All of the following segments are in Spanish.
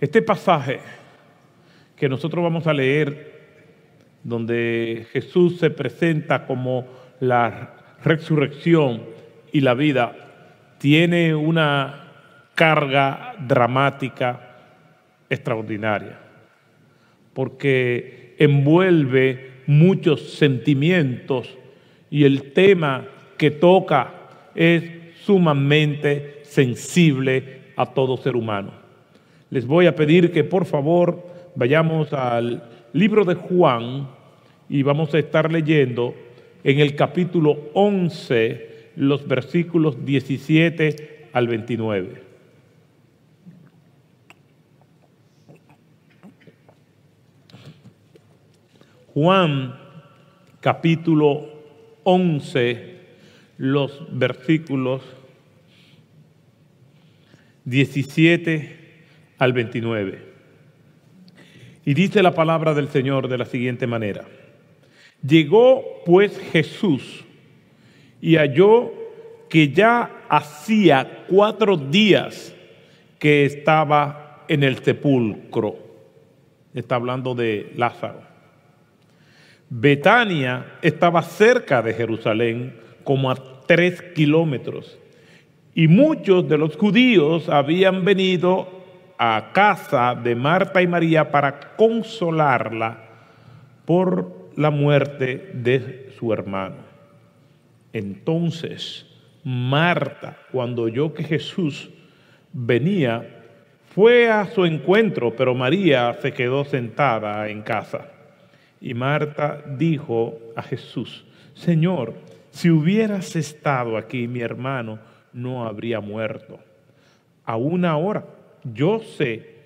Este pasaje que nosotros vamos a leer, donde Jesús se presenta como la resurrección y la vida, tiene una carga dramática extraordinaria, porque envuelve muchos sentimientos y el tema que toca es sumamente sensible a todo ser humano les voy a pedir que por favor vayamos al libro de Juan y vamos a estar leyendo en el capítulo 11 los versículos 17 al 29. Juan capítulo 11, los versículos 17 al 29 al 29. Y dice la palabra del Señor de la siguiente manera. Llegó pues Jesús y halló que ya hacía cuatro días que estaba en el sepulcro. Está hablando de Lázaro. Betania estaba cerca de Jerusalén, como a tres kilómetros, y muchos de los judíos habían venido a casa de Marta y María para consolarla por la muerte de su hermano. Entonces, Marta, cuando oyó que Jesús venía, fue a su encuentro, pero María se quedó sentada en casa. Y Marta dijo a Jesús, Señor, si hubieras estado aquí, mi hermano no habría muerto. A una hora yo sé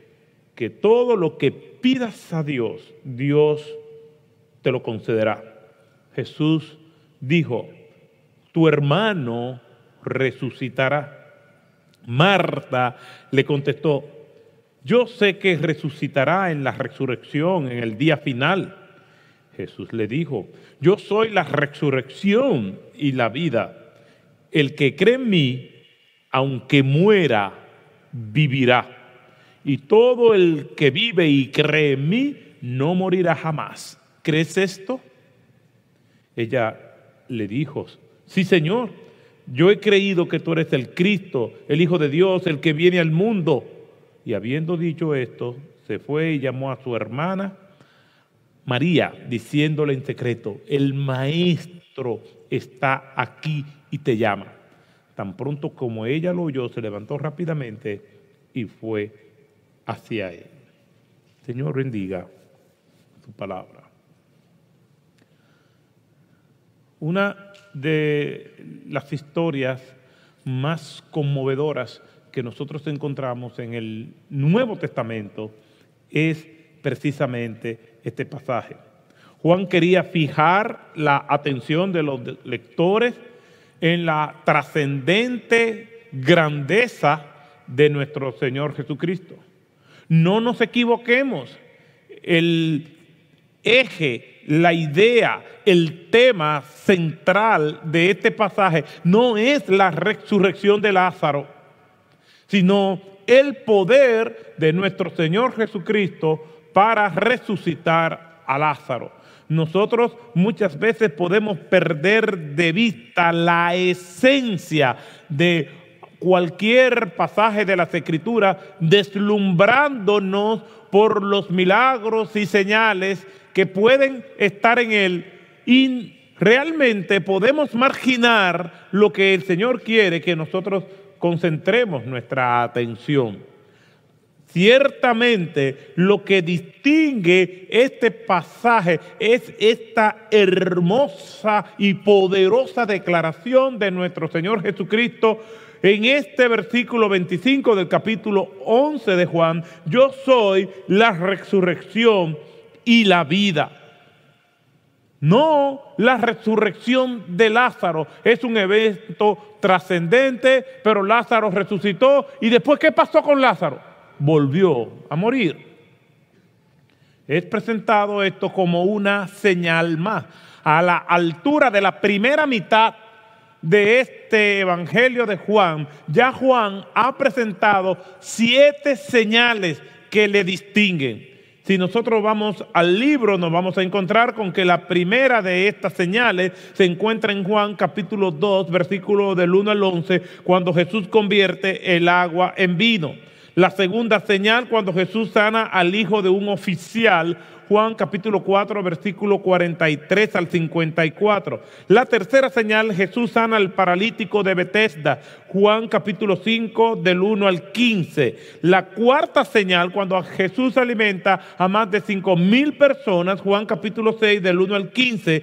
que todo lo que pidas a Dios, Dios te lo concederá. Jesús dijo, tu hermano resucitará. Marta le contestó, yo sé que resucitará en la resurrección, en el día final. Jesús le dijo, yo soy la resurrección y la vida. El que cree en mí, aunque muera, vivirá. Y todo el que vive y cree en mí no morirá jamás. ¿Crees esto? Ella le dijo, sí Señor, yo he creído que tú eres el Cristo, el Hijo de Dios, el que viene al mundo. Y habiendo dicho esto, se fue y llamó a su hermana María, diciéndole en secreto, el Maestro está aquí y te llama. Tan pronto como ella lo oyó, se levantó rápidamente y fue hacia él. Señor, bendiga su palabra. Una de las historias más conmovedoras que nosotros encontramos en el Nuevo Testamento es precisamente este pasaje. Juan quería fijar la atención de los lectores en la trascendente grandeza de nuestro Señor Jesucristo. No nos equivoquemos. El eje, la idea, el tema central de este pasaje no es la resurrección de Lázaro, sino el poder de nuestro Señor Jesucristo para resucitar a Lázaro nosotros muchas veces podemos perder de vista la esencia de cualquier pasaje de las escrituras, deslumbrándonos por los milagros y señales que pueden estar en él y realmente podemos marginar lo que el Señor quiere que nosotros concentremos nuestra atención. Ciertamente lo que distingue este pasaje es esta hermosa y poderosa declaración de nuestro Señor Jesucristo en este versículo 25 del capítulo 11 de Juan. Yo soy la resurrección y la vida. No, la resurrección de Lázaro es un evento trascendente, pero Lázaro resucitó. ¿Y después qué pasó con Lázaro? volvió a morir. Es presentado esto como una señal más. A la altura de la primera mitad de este Evangelio de Juan, ya Juan ha presentado siete señales que le distinguen. Si nosotros vamos al libro, nos vamos a encontrar con que la primera de estas señales se encuentra en Juan capítulo 2, versículo del 1 al 11, cuando Jesús convierte el agua en vino. La segunda señal, cuando Jesús sana al hijo de un oficial, Juan capítulo 4, versículo 43 al 54. La tercera señal, Jesús sana al paralítico de Betesda, Juan capítulo 5, del 1 al 15. La cuarta señal, cuando Jesús alimenta a más de 5 mil personas, Juan capítulo 6, del 1 al 15.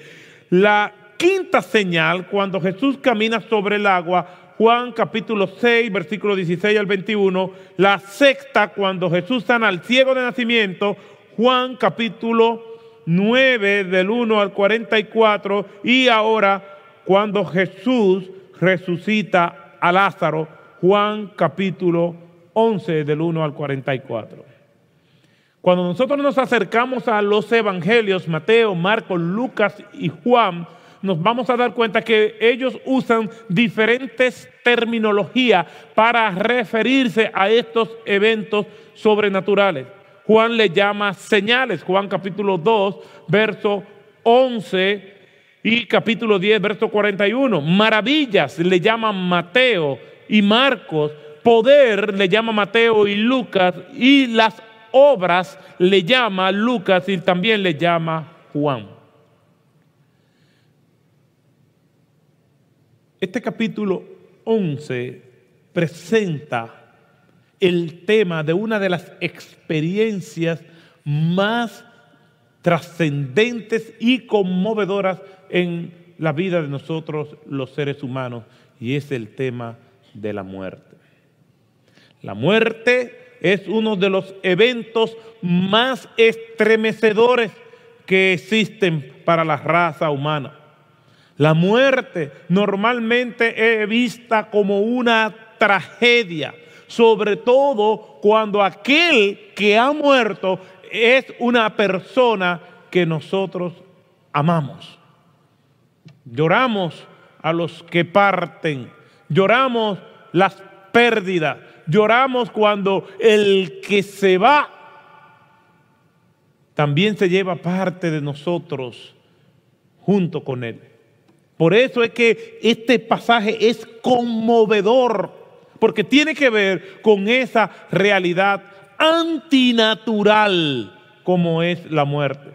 La quinta señal, cuando Jesús camina sobre el agua, Juan capítulo 6, versículo 16 al 21, la sexta cuando Jesús sana al ciego de nacimiento, Juan capítulo 9 del 1 al 44 y ahora cuando Jesús resucita a Lázaro, Juan capítulo 11 del 1 al 44. Cuando nosotros nos acercamos a los evangelios, Mateo, Marcos, Lucas y Juan, nos vamos a dar cuenta que ellos usan diferentes terminologías para referirse a estos eventos sobrenaturales. Juan le llama señales, Juan capítulo 2, verso 11 y capítulo 10, verso 41. Maravillas le llaman Mateo y Marcos, poder le llama Mateo y Lucas y las obras le llama Lucas y también le llama Juan. Este capítulo 11 presenta el tema de una de las experiencias más trascendentes y conmovedoras en la vida de nosotros los seres humanos y es el tema de la muerte. La muerte es uno de los eventos más estremecedores que existen para la raza humana. La muerte normalmente es vista como una tragedia, sobre todo cuando aquel que ha muerto es una persona que nosotros amamos. Lloramos a los que parten, lloramos las pérdidas, lloramos cuando el que se va también se lleva parte de nosotros junto con él. Por eso es que este pasaje es conmovedor, porque tiene que ver con esa realidad antinatural como es la muerte.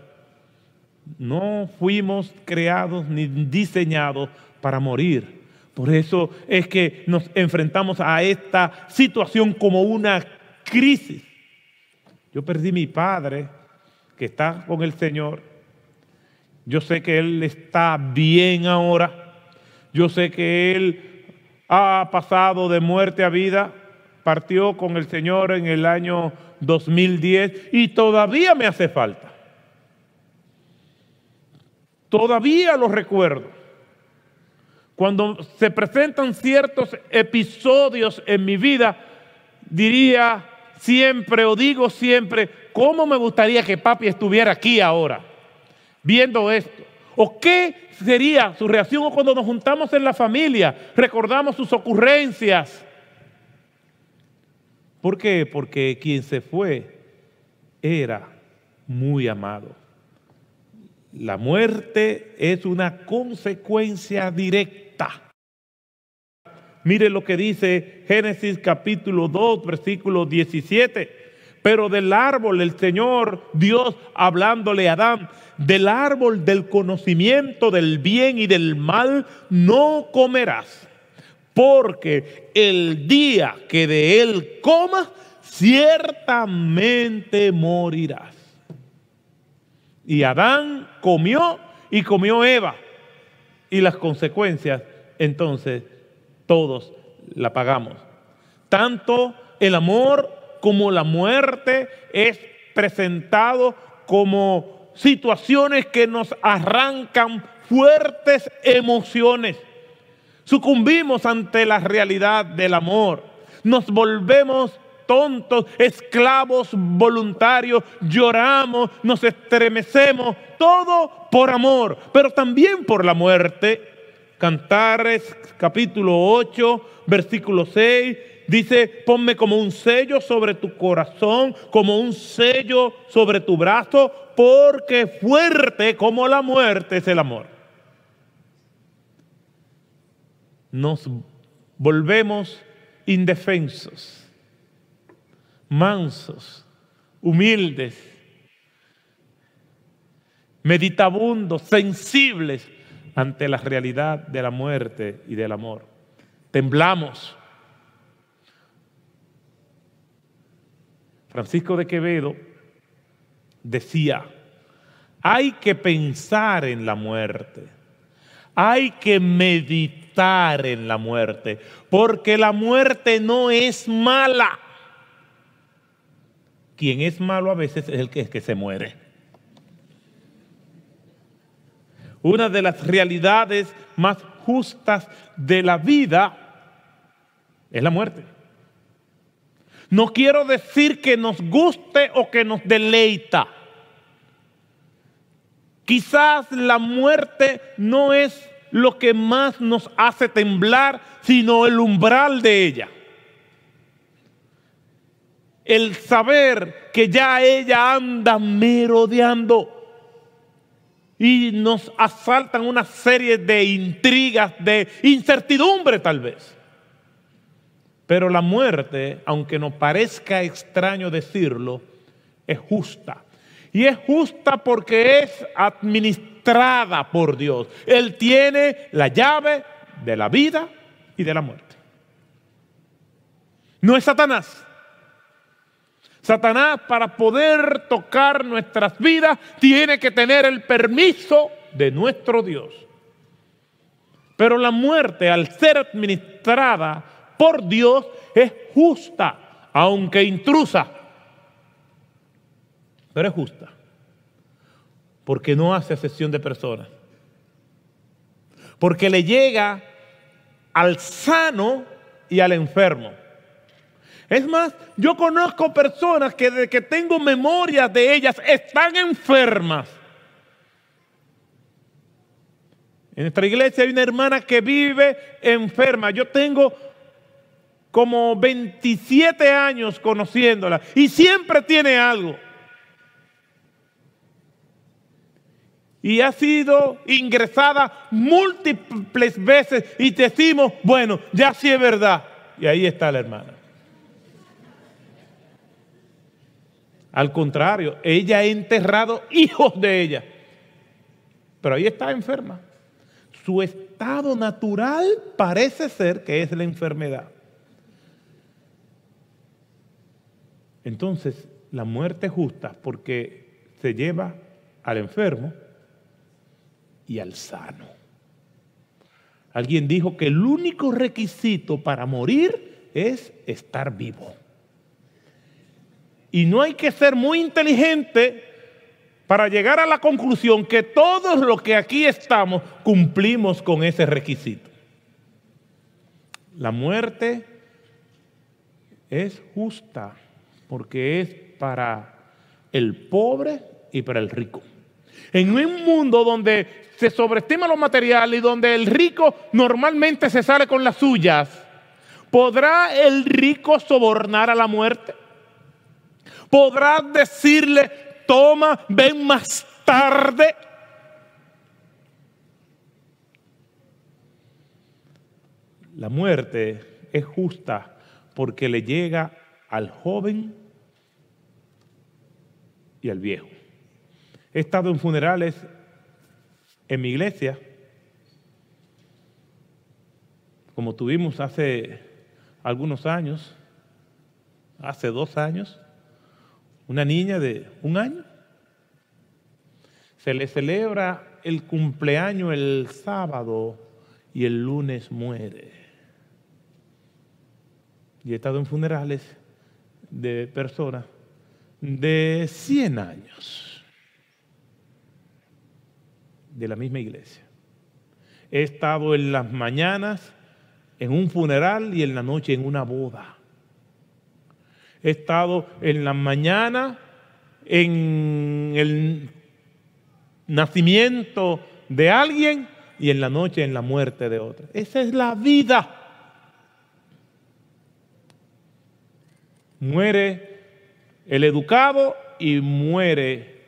No fuimos creados ni diseñados para morir. Por eso es que nos enfrentamos a esta situación como una crisis. Yo perdí mi padre, que está con el Señor, yo sé que Él está bien ahora. Yo sé que Él ha pasado de muerte a vida. Partió con el Señor en el año 2010 y todavía me hace falta. Todavía lo recuerdo. Cuando se presentan ciertos episodios en mi vida, diría siempre o digo siempre, ¿cómo me gustaría que papi estuviera aquí ahora? viendo esto? ¿O qué sería su reacción cuando nos juntamos en la familia? Recordamos sus ocurrencias. ¿Por qué? Porque quien se fue era muy amado. La muerte es una consecuencia directa. Mire lo que dice Génesis capítulo 2, versículo 17. Pero del árbol, el Señor, Dios, hablándole a Adán, del árbol del conocimiento del bien y del mal no comerás, porque el día que de él comas, ciertamente morirás. Y Adán comió y comió Eva. Y las consecuencias, entonces, todos la pagamos. Tanto el amor como la muerte, es presentado como situaciones que nos arrancan fuertes emociones. Sucumbimos ante la realidad del amor. Nos volvemos tontos, esclavos voluntarios, lloramos, nos estremecemos, todo por amor, pero también por la muerte. Cantares capítulo 8, versículo 6 Dice, ponme como un sello sobre tu corazón, como un sello sobre tu brazo, porque fuerte como la muerte es el amor. Nos volvemos indefensos, mansos, humildes, meditabundos, sensibles ante la realidad de la muerte y del amor. Temblamos Francisco de Quevedo decía, hay que pensar en la muerte, hay que meditar en la muerte, porque la muerte no es mala. Quien es malo a veces es el que, se muere. Una de las realidades más justas de la vida es la muerte. No quiero decir que nos guste o que nos deleita. Quizás la muerte no es lo que más nos hace temblar, sino el umbral de ella. El saber que ya ella anda merodeando y nos asaltan una serie de intrigas, de incertidumbre tal vez. Pero la muerte, aunque nos parezca extraño decirlo, es justa. Y es justa porque es administrada por Dios. Él tiene la llave de la vida y de la muerte. No es Satanás. Satanás para poder tocar nuestras vidas tiene que tener el permiso de nuestro Dios. Pero la muerte al ser administrada por Dios es justa, aunque intrusa, pero es justa, porque no hace excepción de personas, porque le llega al sano y al enfermo. Es más, yo conozco personas que desde que tengo memoria de ellas están enfermas. En nuestra iglesia hay una hermana que vive enferma. Yo tengo como 27 años conociéndola y siempre tiene algo. Y ha sido ingresada múltiples veces y decimos, bueno, ya sí es verdad. Y ahí está la hermana. Al contrario, ella ha enterrado hijos de ella. Pero ahí está enferma. Su estado natural parece ser que es la enfermedad. Entonces, la muerte es justa porque se lleva al enfermo y al sano. Alguien dijo que el único requisito para morir es estar vivo. Y no hay que ser muy inteligente para llegar a la conclusión que todos los que aquí estamos cumplimos con ese requisito. La muerte es justa porque es para el pobre y para el rico. En un mundo donde se sobreestima lo material y donde el rico normalmente se sale con las suyas, ¿podrá el rico sobornar a la muerte? ¿Podrá decirle, toma, ven más tarde? La muerte es justa porque le llega al joven y al viejo. He estado en funerales en mi iglesia, como tuvimos hace algunos años, hace dos años, una niña de un año. Se le celebra el cumpleaños el sábado y el lunes muere. Y he estado en funerales de personas de 100 años de la misma iglesia. He estado en las mañanas en un funeral y en la noche en una boda. He estado en la mañana en el nacimiento de alguien y en la noche en la muerte de otro. Esa es la vida. Muere el educado y muere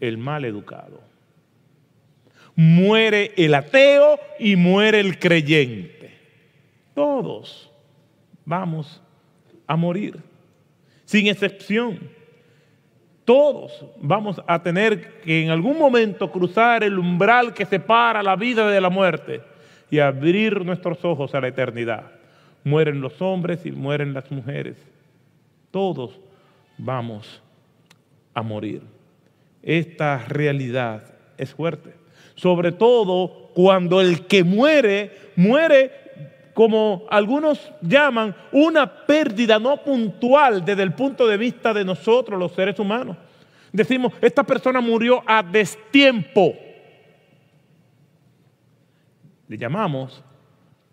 el mal educado. Muere el ateo y muere el creyente. Todos vamos a morir, sin excepción. Todos vamos a tener que en algún momento cruzar el umbral que separa la vida de la muerte y abrir nuestros ojos a la eternidad. Mueren los hombres y mueren las mujeres. Todos vamos a morir. Esta realidad es fuerte. Sobre todo cuando el que muere, muere como algunos llaman, una pérdida no puntual desde el punto de vista de nosotros los seres humanos. Decimos, esta persona murió a destiempo. Le llamamos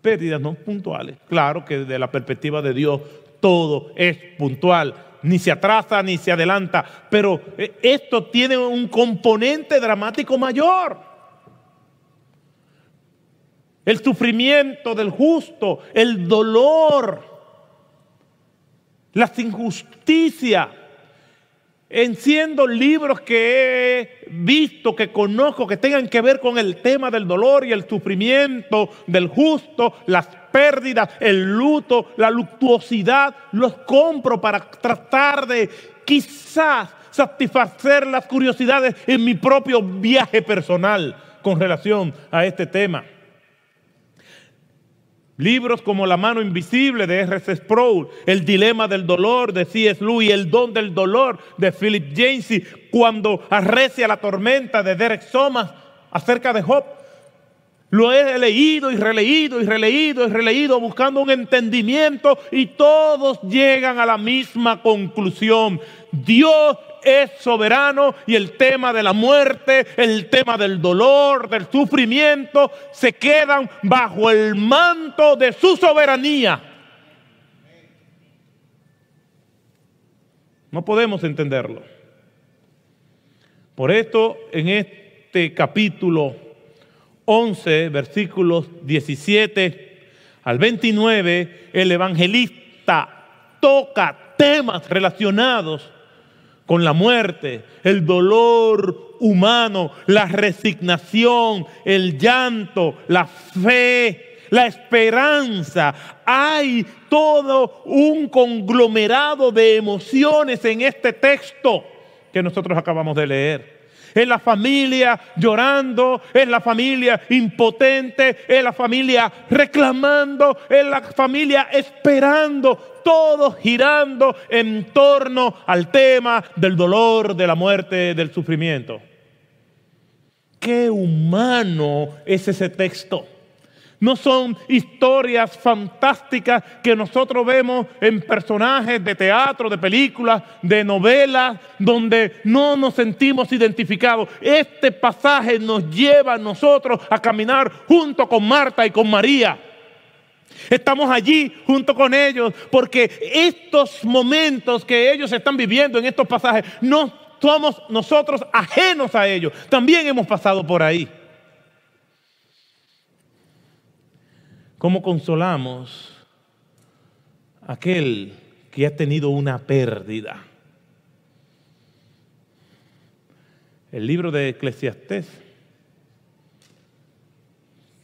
pérdidas no puntuales. Claro que desde la perspectiva de Dios todo es puntual, ni se atrasa, ni se adelanta, pero eh, esto tiene un componente dramático mayor. El sufrimiento del justo, el dolor, las injusticias. Enciendo libros que he visto, que conozco, que tengan que ver con el tema del dolor y el sufrimiento del justo, las pérdida, el luto, la luctuosidad, los compro para tratar de quizás satisfacer las curiosidades en mi propio viaje personal con relación a este tema. Libros como La mano invisible de R.C. Sproul, El dilema del dolor de C.S. Lewis, El don del dolor de Philip Jamesy, Cuando arrecia la tormenta de Derek Somas acerca de Hobbes, lo he leído y releído y releído y releído buscando un entendimiento y todos llegan a la misma conclusión. Dios es soberano y el tema de la muerte, el tema del dolor, del sufrimiento, se quedan bajo el manto de su soberanía. No podemos entenderlo. Por esto en este capítulo 11, versículos 17 al 29, el evangelista toca temas relacionados con la muerte, el dolor humano, la resignación, el llanto, la fe, la esperanza. Hay todo un conglomerado de emociones en este texto que nosotros acabamos de leer en la familia llorando, en la familia impotente, en la familia reclamando, en la familia esperando, todo girando en torno al tema del dolor, de la muerte, del sufrimiento. Qué humano es ese texto. No son historias fantásticas que nosotros vemos en personajes de teatro, de películas, de novelas, donde no nos sentimos identificados. Este pasaje nos lleva a nosotros a caminar junto con Marta y con María. Estamos allí junto con ellos porque estos momentos que ellos están viviendo en estos pasajes no somos nosotros ajenos a ellos. También hemos pasado por ahí. ¿Cómo consolamos a aquel que ha tenido una pérdida? El libro de Eclesiastés,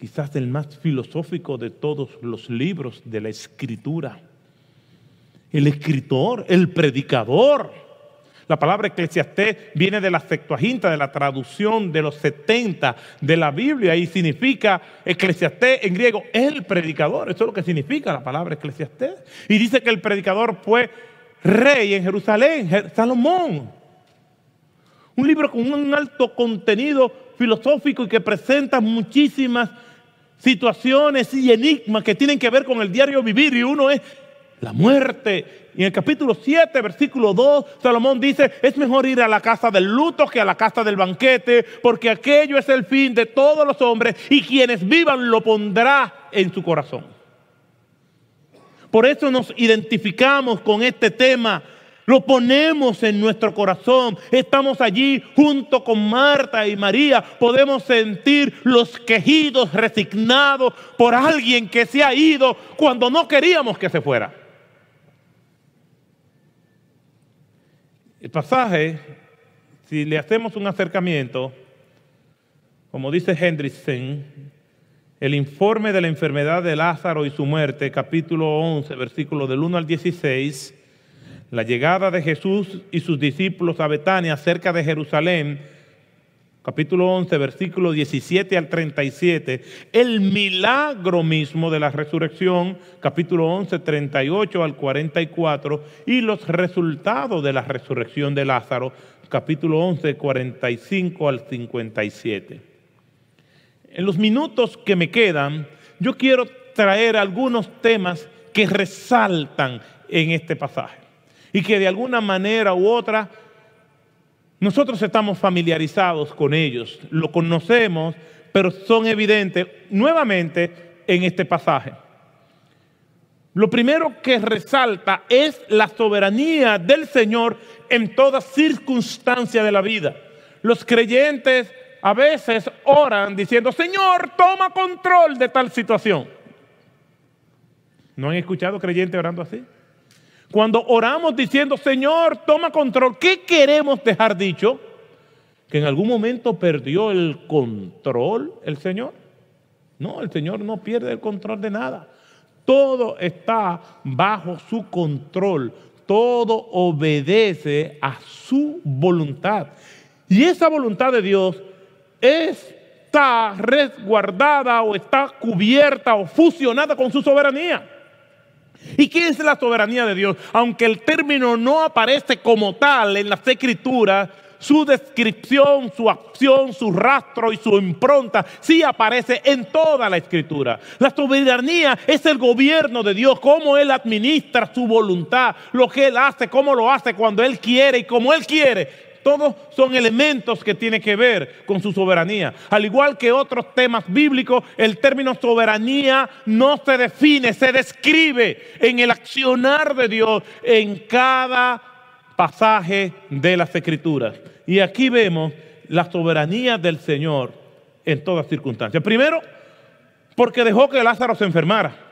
quizás el más filosófico de todos los libros de la escritura. El escritor, el predicador, la palabra eclesiastés viene de la Septuaginta, de la traducción de los 70 de la Biblia y significa eclesiastés en griego, el predicador. Eso es lo que significa la palabra eclesiastés. Y dice que el predicador fue rey en Jerusalén, Salomón. Un libro con un alto contenido filosófico y que presenta muchísimas situaciones y enigmas que tienen que ver con el diario vivir y uno es la muerte y en el capítulo 7, versículo 2, Salomón dice, es mejor ir a la casa del luto que a la casa del banquete, porque aquello es el fin de todos los hombres y quienes vivan lo pondrá en su corazón. Por eso nos identificamos con este tema lo ponemos en nuestro corazón. Estamos allí junto con Marta y María. Podemos sentir los quejidos resignados por alguien que se ha ido cuando no queríamos que se fuera. El pasaje, si le hacemos un acercamiento, como dice Hendrickson, el informe de la enfermedad de Lázaro y su muerte, capítulo 11, versículo del 1 al 16, la llegada de Jesús y sus discípulos a Betania cerca de Jerusalén, capítulo 11, versículo 17 al 37, el milagro mismo de la resurrección, capítulo 11, 38 al 44, y los resultados de la resurrección de Lázaro, capítulo 11, 45 al 57. En los minutos que me quedan, yo quiero traer algunos temas que resaltan en este pasaje y que de alguna manera u otra nosotros estamos familiarizados con ellos, lo conocemos, pero son evidentes nuevamente en este pasaje. Lo primero que resalta es la soberanía del Señor en toda circunstancia de la vida. Los creyentes a veces oran diciendo, Señor, toma control de tal situación. ¿No han escuchado creyentes orando así? Cuando oramos diciendo, Señor, toma control, ¿qué queremos dejar dicho? ¿Que en algún momento perdió el control el Señor? No, el Señor no pierde el control de nada. Todo está bajo su control. Todo obedece a su voluntad. Y esa voluntad de Dios está resguardada o está cubierta o fusionada con su soberanía. ¿Y quién es la soberanía de Dios? Aunque el término no aparece como tal en las escrituras, su descripción, su acción, su rastro y su impronta sí aparece en toda la escritura. La soberanía es el gobierno de Dios, cómo Él administra su voluntad, lo que Él hace, cómo lo hace, cuando Él quiere y como Él quiere. Todos son elementos que tienen que ver con su soberanía. Al igual que otros temas bíblicos, el término soberanía no se define, se describe en el accionar de Dios en cada pasaje de las escrituras. Y aquí vemos la soberanía del Señor en todas circunstancias. Primero, porque dejó que Lázaro se enfermara.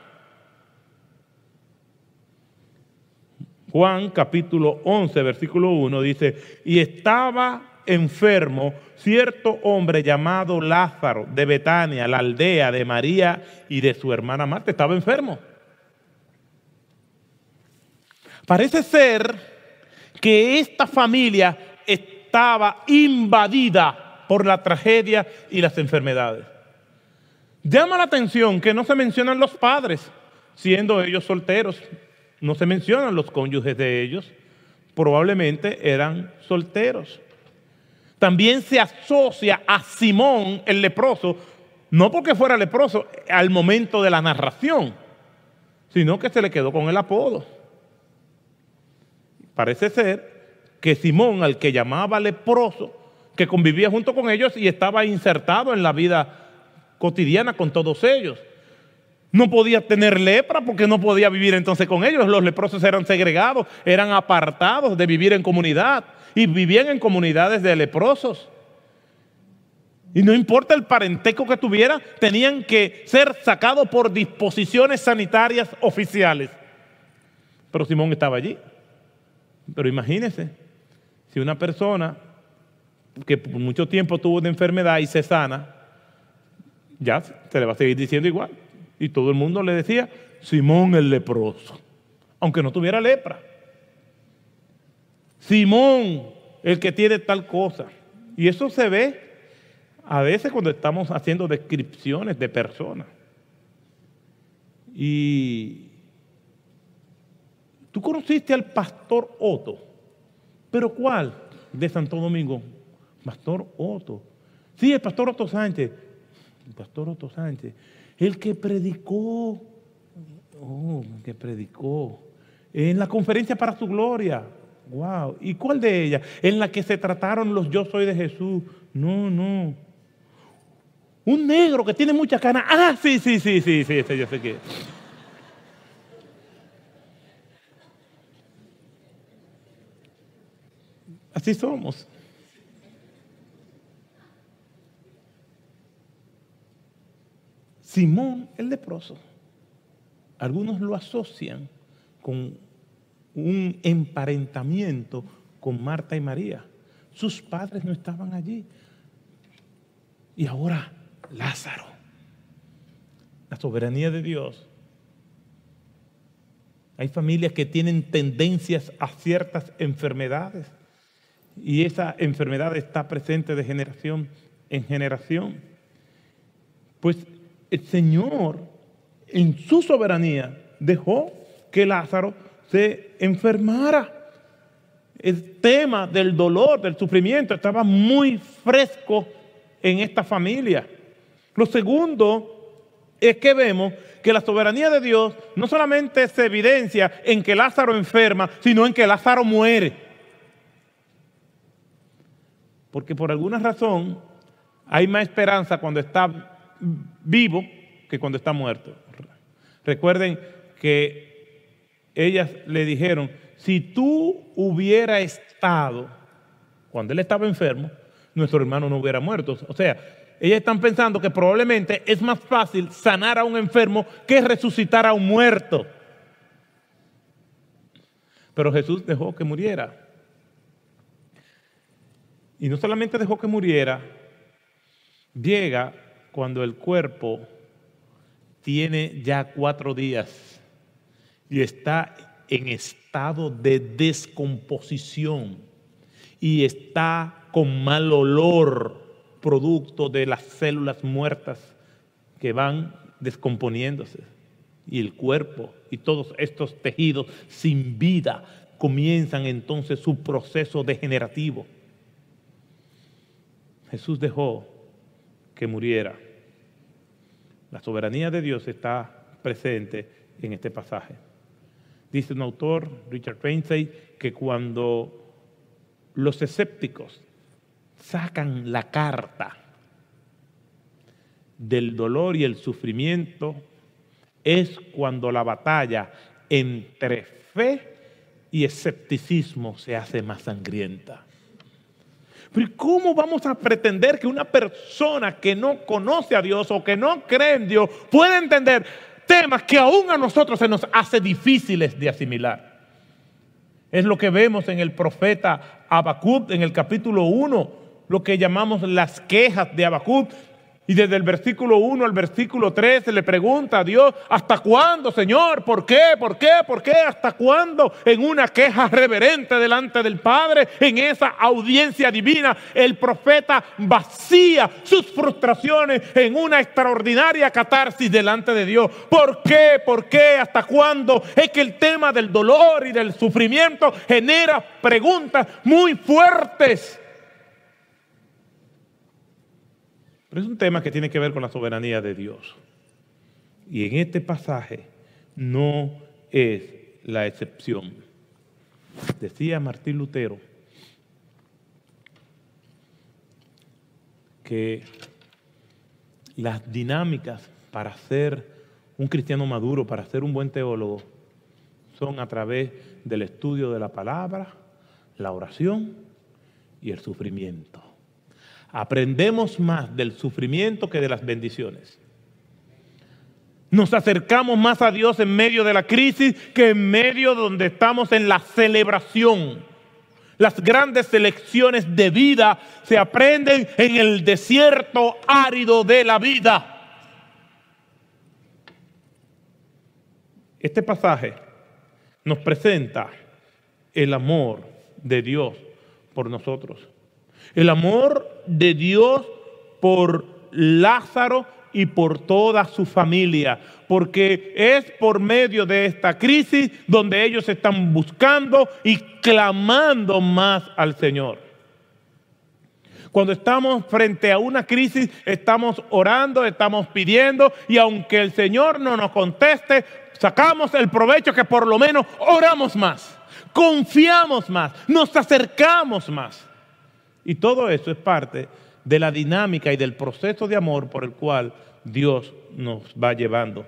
Juan capítulo 11, versículo 1 dice, y estaba enfermo cierto hombre llamado Lázaro de Betania, la aldea de María y de su hermana Marta, estaba enfermo. Parece ser que esta familia estaba invadida por la tragedia y las enfermedades. Llama la atención que no se mencionan los padres, siendo ellos solteros, no se mencionan los cónyuges de ellos, probablemente eran solteros. También se asocia a Simón el leproso, no porque fuera leproso al momento de la narración, sino que se le quedó con el apodo. Parece ser que Simón, al que llamaba leproso, que convivía junto con ellos y estaba insertado en la vida cotidiana con todos ellos. No podía tener lepra porque no podía vivir entonces con ellos. Los leprosos eran segregados, eran apartados de vivir en comunidad y vivían en comunidades de leprosos. Y no importa el parenteco que tuviera, tenían que ser sacados por disposiciones sanitarias oficiales. Pero Simón estaba allí. Pero imagínese si una persona que por mucho tiempo tuvo una enfermedad y se sana, ya se le va a seguir diciendo igual. Y todo el mundo le decía, Simón el leproso, aunque no tuviera lepra. Simón el que tiene tal cosa. Y eso se ve a veces cuando estamos haciendo descripciones de personas. Y tú conociste al pastor Otto, pero ¿cuál? De Santo Domingo. Pastor Otto. Sí, el pastor Otto Sánchez. El pastor Otto Sánchez el que predicó, oh, el que predicó en la conferencia para su gloria. Wow, ¿y cuál de ellas? En la que se trataron los yo soy de Jesús. No, no. Un negro que tiene muchas canas. Ah, sí, sí, sí, sí, sí, yo sé que. Así somos. Simón el leproso, algunos lo asocian con un emparentamiento con Marta y María. Sus padres no estaban allí. Y ahora Lázaro. La soberanía de Dios. Hay familias que tienen tendencias a ciertas enfermedades y esa enfermedad está presente de generación en generación. Pues el Señor, en su soberanía, dejó que Lázaro se enfermara. El tema del dolor, del sufrimiento, estaba muy fresco en esta familia. Lo segundo es que vemos que la soberanía de Dios no solamente se evidencia en que Lázaro enferma, sino en que Lázaro muere. Porque por alguna razón hay más esperanza cuando está vivo que cuando está muerto. Recuerden que ellas le dijeron, si tú hubiera estado, cuando él estaba enfermo, nuestro hermano no hubiera muerto. O sea, ellas están pensando que probablemente es más fácil sanar a un enfermo que resucitar a un muerto. Pero Jesús dejó que muriera. Y no solamente dejó que muriera, llega cuando el cuerpo tiene ya cuatro días y está en estado de descomposición y está con mal olor producto de las células muertas que van descomponiéndose y el cuerpo y todos estos tejidos sin vida comienzan entonces su proceso degenerativo. Jesús dejó que muriera. La soberanía de Dios está presente en este pasaje. Dice un autor, Richard Painsey, que cuando los escépticos sacan la carta del dolor y el sufrimiento, es cuando la batalla entre fe y escepticismo se hace más sangrienta. ¿cómo vamos a pretender que una persona que no conoce a Dios o que no cree en Dios pueda entender temas que aún a nosotros se nos hace difíciles de asimilar? Es lo que vemos en el profeta Habacuc en el capítulo 1, lo que llamamos las quejas de Habacuc, y desde el versículo 1 al versículo 3 se le pregunta a Dios, ¿hasta cuándo, Señor? ¿Por qué? ¿Por qué? ¿Por qué? ¿Hasta cuándo? En una queja reverente delante del Padre, en esa audiencia divina, el profeta vacía sus frustraciones en una extraordinaria catarsis delante de Dios. ¿Por qué? ¿Por qué? ¿Hasta cuándo? Es que el tema del dolor y del sufrimiento genera preguntas muy fuertes Pero es un tema que tiene que ver con la soberanía de Dios. Y en este pasaje no es la excepción. Decía Martín Lutero que las dinámicas para ser un cristiano maduro, para ser un buen teólogo, son a través del estudio de la palabra, la oración y el sufrimiento aprendemos más del sufrimiento que de las bendiciones. Nos acercamos más a Dios en medio de la crisis que en medio donde estamos en la celebración. Las grandes elecciones de vida se aprenden en el desierto árido de la vida. Este pasaje nos presenta el amor de Dios por nosotros. El amor de Dios por Lázaro y por toda su familia, porque es por medio de esta crisis donde ellos están buscando y clamando más al Señor. Cuando estamos frente a una crisis, estamos orando, estamos pidiendo y aunque el Señor no nos conteste, sacamos el provecho que por lo menos oramos más, confiamos más, nos acercamos más. Y todo eso es parte de la dinámica y del proceso de amor por el cual Dios nos va llevando.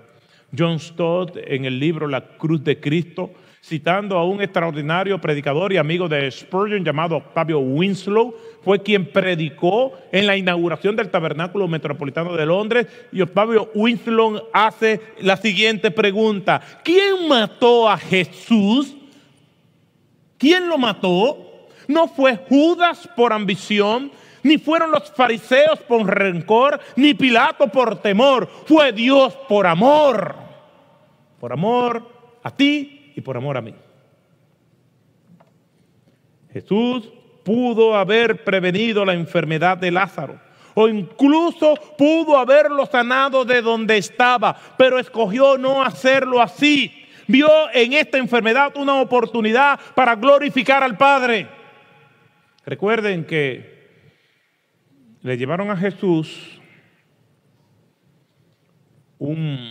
John Stott, en el libro La Cruz de Cristo, citando a un extraordinario predicador y amigo de Spurgeon llamado Octavio Winslow, fue quien predicó en la inauguración del Tabernáculo Metropolitano de Londres y Octavio Winslow hace la siguiente pregunta, ¿quién mató a Jesús? ¿Quién lo mató? No fue Judas por ambición, ni fueron los fariseos por rencor, ni Pilato por temor. Fue Dios por amor. Por amor a ti y por amor a mí. Jesús pudo haber prevenido la enfermedad de Lázaro o incluso pudo haberlo sanado de donde estaba, pero escogió no hacerlo así. Vio en esta enfermedad una oportunidad para glorificar al Padre. Recuerden que le llevaron a Jesús un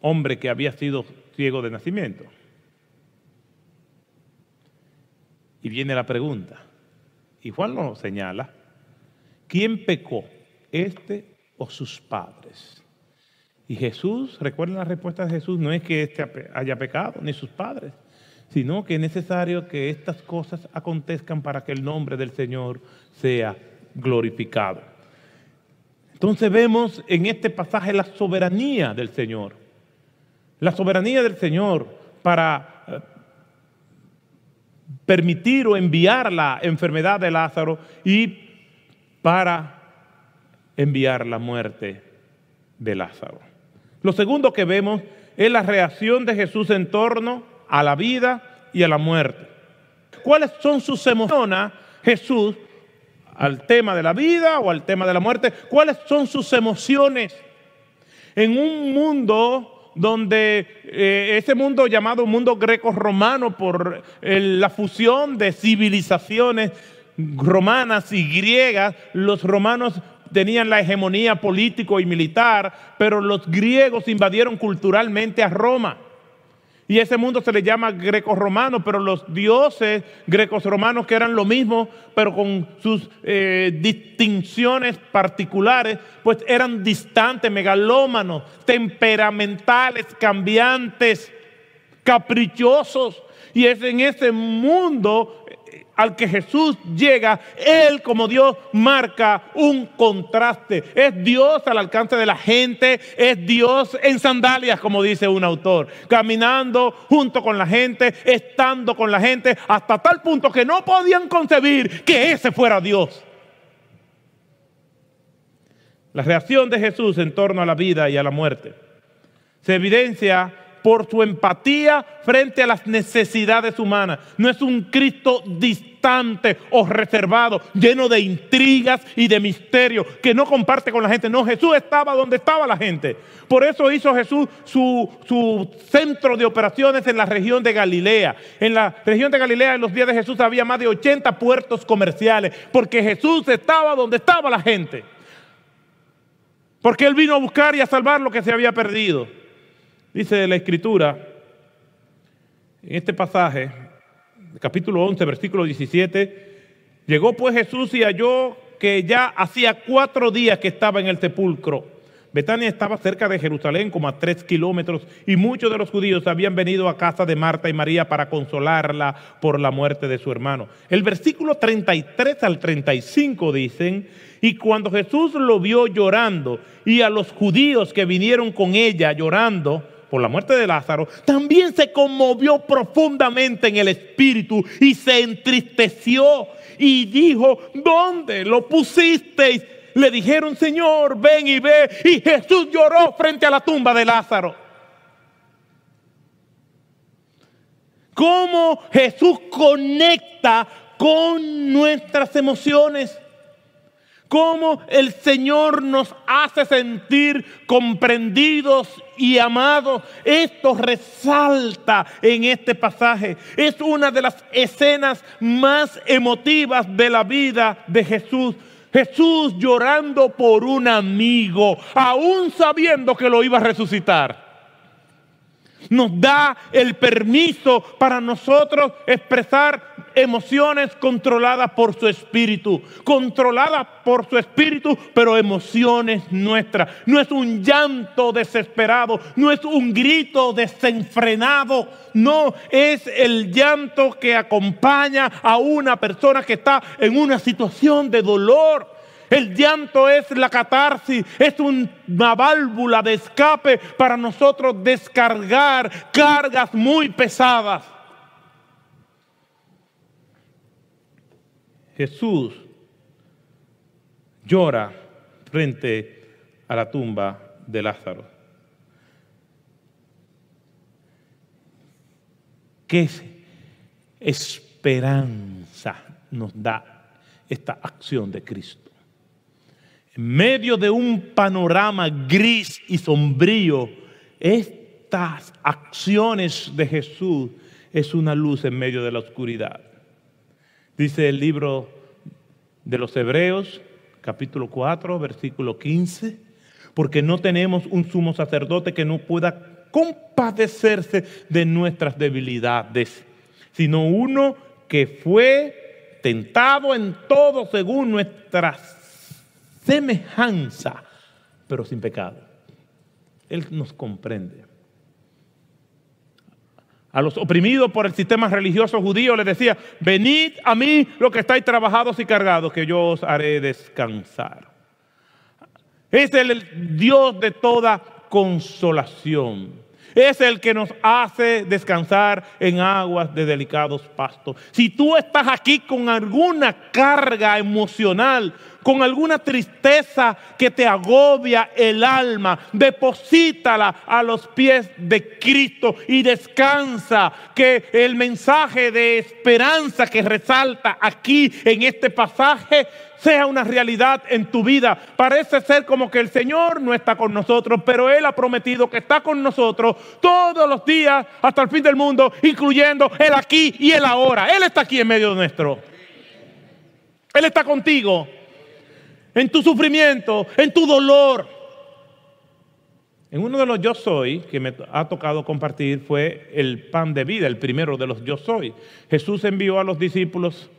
hombre que había sido ciego de nacimiento. Y viene la pregunta, y Juan lo señala, ¿quién pecó, este o sus padres? Y Jesús, recuerden la respuesta de Jesús, no es que este haya pecado, ni sus padres, sino que es necesario que estas cosas acontezcan para que el nombre del Señor sea glorificado. Entonces vemos en este pasaje la soberanía del Señor, la soberanía del Señor para eh, permitir o enviar la enfermedad de Lázaro y para enviar la muerte de Lázaro. Lo segundo que vemos es la reacción de Jesús en torno a la vida y a la muerte. ¿Cuáles son sus emociones, Jesús, al tema de la vida o al tema de la muerte? ¿Cuáles son sus emociones en un mundo donde eh, ese mundo llamado mundo greco-romano por eh, la fusión de civilizaciones romanas y griegas, los romanos tenían la hegemonía político y militar, pero los griegos invadieron culturalmente a Roma. Y ese mundo se le llama greco-romano, pero los dioses greco romanos que eran lo mismo, pero con sus eh, distinciones particulares, pues eran distantes, megalómanos, temperamentales, cambiantes, caprichosos. Y es en ese mundo al que Jesús llega, Él como Dios marca un contraste. Es Dios al alcance de la gente, es Dios en sandalias, como dice un autor, caminando junto con la gente, estando con la gente, hasta tal punto que no podían concebir que ese fuera Dios. La reacción de Jesús en torno a la vida y a la muerte se evidencia por su empatía frente a las necesidades humanas. No es un Cristo distante o reservado, lleno de intrigas y de misterio que no comparte con la gente. No, Jesús estaba donde estaba la gente. Por eso hizo Jesús su, su centro de operaciones en la región de Galilea. En la región de Galilea en los días de Jesús había más de 80 puertos comerciales, porque Jesús estaba donde estaba la gente. Porque Él vino a buscar y a salvar lo que se había perdido. Dice la Escritura, en este pasaje, capítulo 11, versículo 17, llegó pues Jesús y halló que ya hacía cuatro días que estaba en el sepulcro. Betania estaba cerca de Jerusalén, como a tres kilómetros, y muchos de los judíos habían venido a casa de Marta y María para consolarla por la muerte de su hermano. El versículo 33 al 35 dicen, y cuando Jesús lo vio llorando, y a los judíos que vinieron con ella llorando, por la muerte de Lázaro, también se conmovió profundamente en el espíritu y se entristeció y dijo, ¿dónde lo pusisteis? Le dijeron, Señor, ven y ve. Y Jesús lloró frente a la tumba de Lázaro. ¿Cómo Jesús conecta con nuestras emociones? Cómo el Señor nos hace sentir comprendidos y amados. Esto resalta en este pasaje. Es una de las escenas más emotivas de la vida de Jesús. Jesús llorando por un amigo, aún sabiendo que lo iba a resucitar nos da el permiso para nosotros expresar emociones controladas por su espíritu, controladas por su espíritu, pero emociones nuestras. No es un llanto desesperado, no es un grito desenfrenado, no es el llanto que acompaña a una persona que está en una situación de dolor. El llanto es la catarsis, es una válvula de escape para nosotros descargar cargas muy pesadas. Jesús llora frente a la tumba de Lázaro. ¿Qué esperanza nos da esta acción de Cristo? En medio de un panorama gris y sombrío, estas acciones de Jesús es una luz en medio de la oscuridad. Dice el libro de los Hebreos, capítulo 4, versículo 15, porque no tenemos un sumo sacerdote que no pueda compadecerse de nuestras debilidades, sino uno que fue tentado en todo según nuestra semejanza, pero sin pecado. Él nos comprende. A los oprimidos por el sistema religioso judío les decía, venid a mí los que estáis trabajados y cargados, que yo os haré descansar. Es el Dios de toda consolación es el que nos hace descansar en aguas de delicados pastos. Si tú estás aquí con alguna carga emocional, con alguna tristeza que te agobia el alma, deposítala a los pies de Cristo y descansa que el mensaje de esperanza que resalta aquí en este pasaje sea una realidad en tu vida. Parece ser como que el Señor no está con nosotros, pero Él ha prometido que está con nosotros todos los días hasta el fin del mundo, incluyendo el aquí y el ahora. Él está aquí en medio de nuestro. Él está contigo en tu sufrimiento, en tu dolor. En uno de los yo soy que me ha tocado compartir fue el pan de vida, el primero de los yo soy. Jesús envió a los discípulos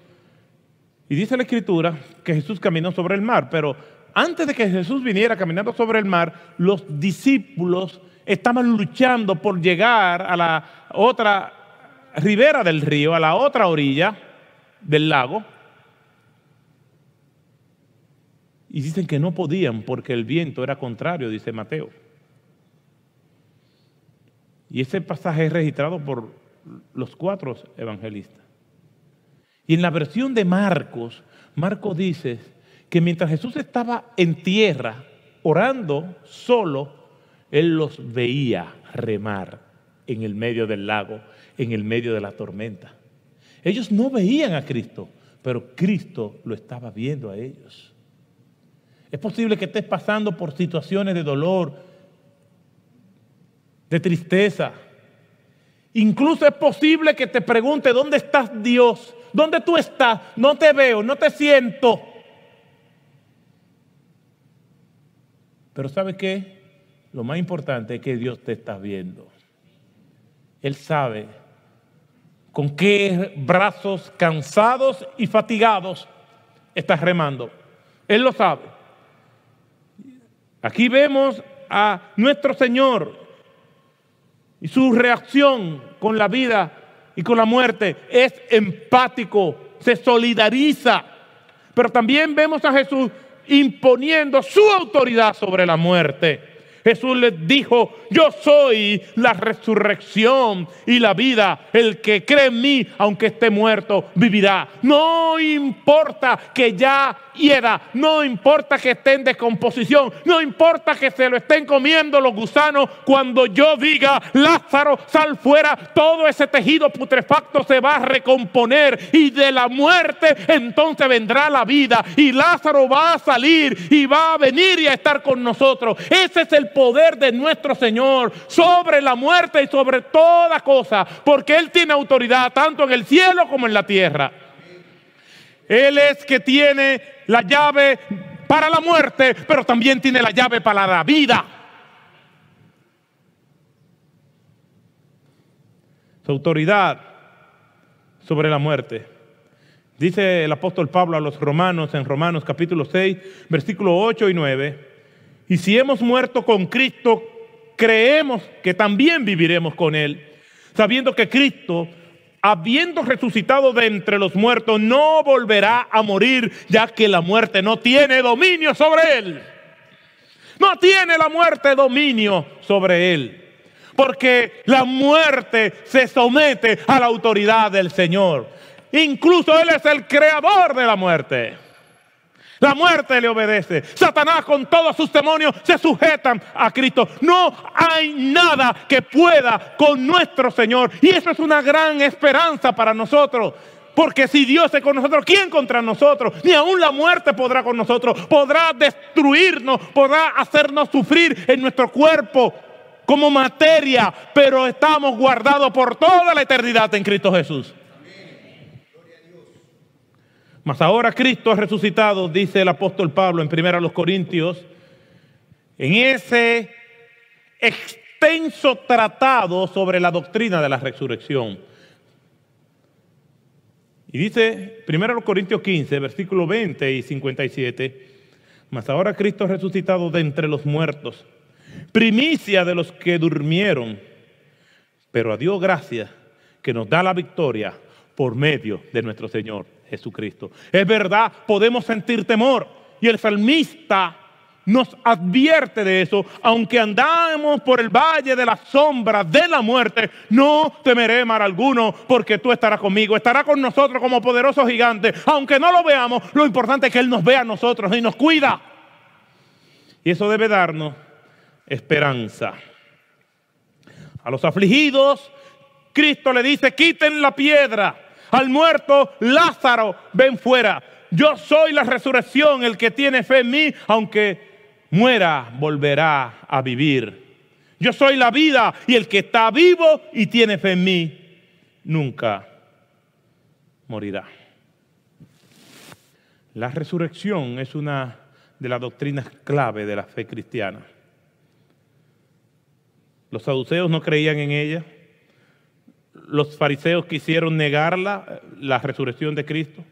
y dice la escritura que Jesús caminó sobre el mar, pero antes de que Jesús viniera caminando sobre el mar, los discípulos estaban luchando por llegar a la otra ribera del río, a la otra orilla del lago. Y dicen que no podían porque el viento era contrario, dice Mateo. Y ese pasaje es registrado por los cuatro evangelistas. Y en la versión de Marcos, Marcos dice que mientras Jesús estaba en tierra orando solo, él los veía remar en el medio del lago, en el medio de la tormenta. Ellos no veían a Cristo, pero Cristo lo estaba viendo a ellos. Es posible que estés pasando por situaciones de dolor, de tristeza, Incluso es posible que te pregunte, ¿dónde estás Dios? ¿Dónde tú estás? No te veo, no te siento. Pero ¿sabe qué? Lo más importante es que Dios te está viendo. Él sabe con qué brazos cansados y fatigados estás remando. Él lo sabe. Aquí vemos a nuestro Señor y su reacción con la vida y con la muerte es empático, se solidariza. Pero también vemos a Jesús imponiendo su autoridad sobre la muerte. Jesús les dijo, yo soy la resurrección y la vida. El que cree en mí, aunque esté muerto, vivirá. No importa que ya hiera, no importa que esté en descomposición, no importa que se lo estén comiendo los gusanos, cuando yo diga, Lázaro, sal fuera, todo ese tejido putrefacto se va a recomponer y de la muerte entonces vendrá la vida y Lázaro va a salir y va a venir y a estar con nosotros. Ese es el poder de nuestro Señor sobre la muerte y sobre toda cosa, porque Él tiene autoridad tanto en el cielo como en la tierra. Él es que tiene la llave para la muerte, pero también tiene la llave para la vida. Su autoridad sobre la muerte. Dice el apóstol Pablo a los romanos en Romanos capítulo 6, versículo 8 y 9. Y si hemos muerto con Cristo, creemos que también viviremos con Él, sabiendo que Cristo, habiendo resucitado de entre los muertos, no volverá a morir, ya que la muerte no tiene dominio sobre Él. No tiene la muerte dominio sobre Él, porque la muerte se somete a la autoridad del Señor. Incluso Él es el creador de la muerte. La muerte le obedece. Satanás con todos sus demonios se sujetan a Cristo. No hay nada que pueda con nuestro Señor. Y eso es una gran esperanza para nosotros. Porque si Dios es con nosotros, ¿quién contra nosotros? Ni aún la muerte podrá con nosotros. Podrá destruirnos, podrá hacernos sufrir en nuestro cuerpo como materia. Pero estamos guardados por toda la eternidad en Cristo Jesús. Mas ahora Cristo ha resucitado, dice el apóstol Pablo en 1 Corintios, en ese extenso tratado sobre la doctrina de la resurrección. Y dice 1 Corintios 15, versículos 20 y 57, mas ahora Cristo ha resucitado de entre los muertos, primicia de los que durmieron, pero a Dios gracias que nos da la victoria por medio de nuestro Señor Jesucristo. Es verdad, podemos sentir temor. Y el salmista nos advierte de eso. Aunque andamos por el valle de la sombra de la muerte, no temeré mal alguno, porque tú estarás conmigo, estará con nosotros como poderoso gigante. Aunque no lo veamos, lo importante es que Él nos vea a nosotros y nos cuida. Y eso debe darnos esperanza. A los afligidos, Cristo le dice, quiten la piedra. Al muerto, Lázaro, ven fuera. Yo soy la resurrección, el que tiene fe en mí, aunque muera, volverá a vivir. Yo soy la vida y el que está vivo y tiene fe en mí, nunca morirá. La resurrección es una de las doctrinas clave de la fe cristiana. Los saduceos no creían en ella los fariseos quisieron negarla, la resurrección de Cristo.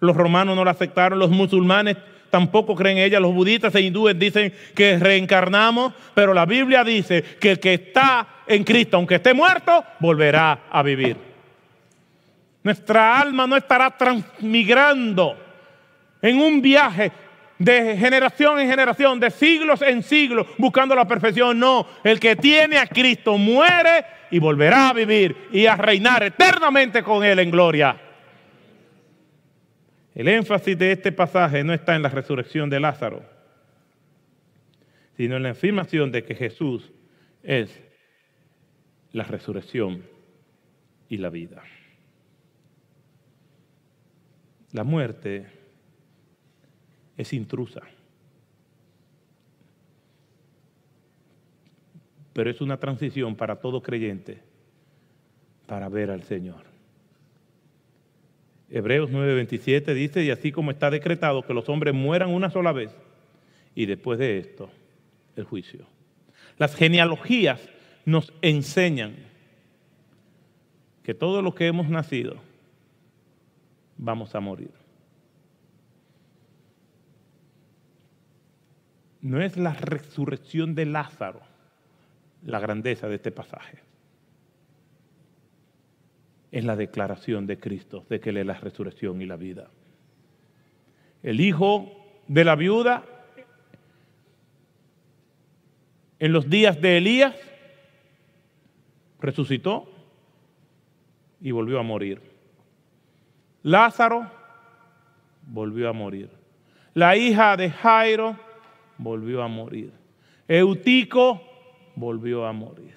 Los romanos no la aceptaron, los musulmanes tampoco creen en ella, los budistas e hindúes dicen que reencarnamos, pero la Biblia dice que el que está en Cristo, aunque esté muerto, volverá a vivir. Nuestra alma no estará transmigrando en un viaje de generación en generación, de siglos en siglos, buscando la perfección. No, el que tiene a Cristo muere y volverá a vivir y a reinar eternamente con Él en gloria. El énfasis de este pasaje no está en la resurrección de Lázaro, sino en la afirmación de que Jesús es la resurrección y la vida. La muerte es intrusa. pero es una transición para todo creyente para ver al Señor. Hebreos 9:27 dice, y así como está decretado que los hombres mueran una sola vez, y después de esto, el juicio. Las genealogías nos enseñan que todos los que hemos nacido vamos a morir. No es la resurrección de Lázaro la grandeza de este pasaje. Es la declaración de Cristo de que Él es la resurrección y la vida. El hijo de la viuda, en los días de Elías, resucitó y volvió a morir. Lázaro volvió a morir. La hija de Jairo volvió a morir. Eutico volvió a morir.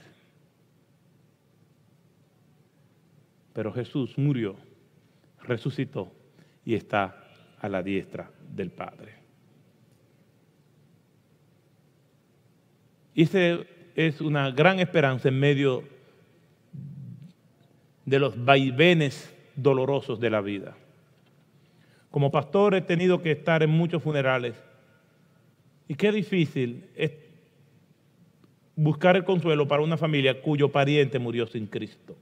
Pero Jesús murió, resucitó y está a la diestra del Padre. Y esa este es una gran esperanza en medio de los vaivenes dolorosos de la vida. Como pastor he tenido que estar en muchos funerales y qué difícil es buscar el consuelo para una familia cuyo pariente murió sin Cristo.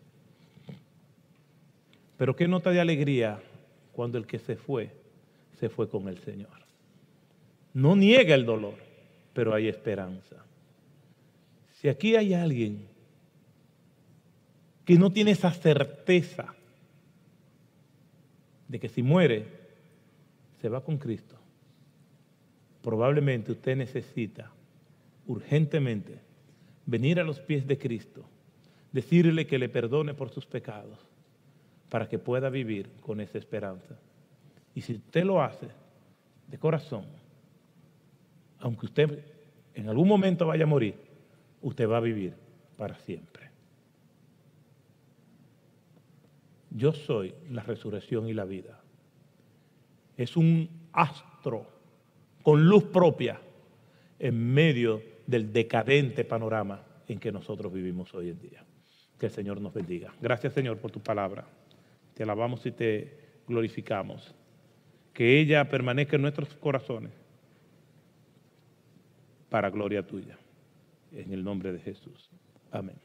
Pero qué nota de alegría cuando el que se fue, se fue con el Señor. No niega el dolor, pero hay esperanza. Si aquí hay alguien que no tiene esa certeza de que si muere, se va con Cristo, probablemente usted necesita urgentemente venir a los pies de Cristo, decirle que le perdone por sus pecados, para que pueda vivir con esa esperanza. Y si usted lo hace de corazón, aunque usted en algún momento vaya a morir, usted va a vivir para siempre. Yo soy la resurrección y la vida. Es un astro con luz propia en medio de del decadente panorama en que nosotros vivimos hoy en día. Que el Señor nos bendiga. Gracias Señor por tu palabra. Te alabamos y te glorificamos. Que ella permanezca en nuestros corazones para gloria tuya. En el nombre de Jesús. Amén.